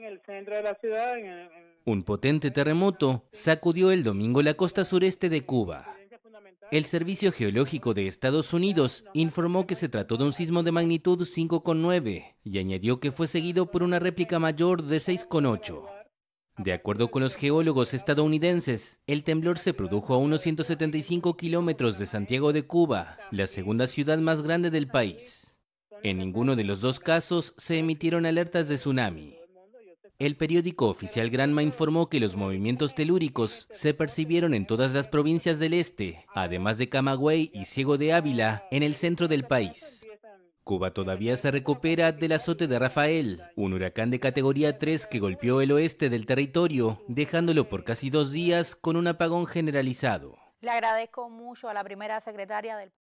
el centro de la ciudad. Un potente terremoto sacudió el domingo la costa sureste de Cuba. El Servicio Geológico de Estados Unidos informó que se trató de un sismo de magnitud 5,9 y añadió que fue seguido por una réplica mayor de 6,8. De acuerdo con los geólogos estadounidenses, el temblor se produjo a unos 175 kilómetros de Santiago de Cuba, la segunda ciudad más grande del país. En ninguno de los dos casos se emitieron alertas de tsunami. El periódico oficial Granma informó que los movimientos telúricos se percibieron en todas las provincias del este, además de Camagüey y Ciego de Ávila, en el centro del país. Cuba todavía se recupera del azote de Rafael, un huracán de categoría 3 que golpeó el oeste del territorio, dejándolo por casi dos días con un apagón generalizado. Le agradezco mucho a la primera secretaria del...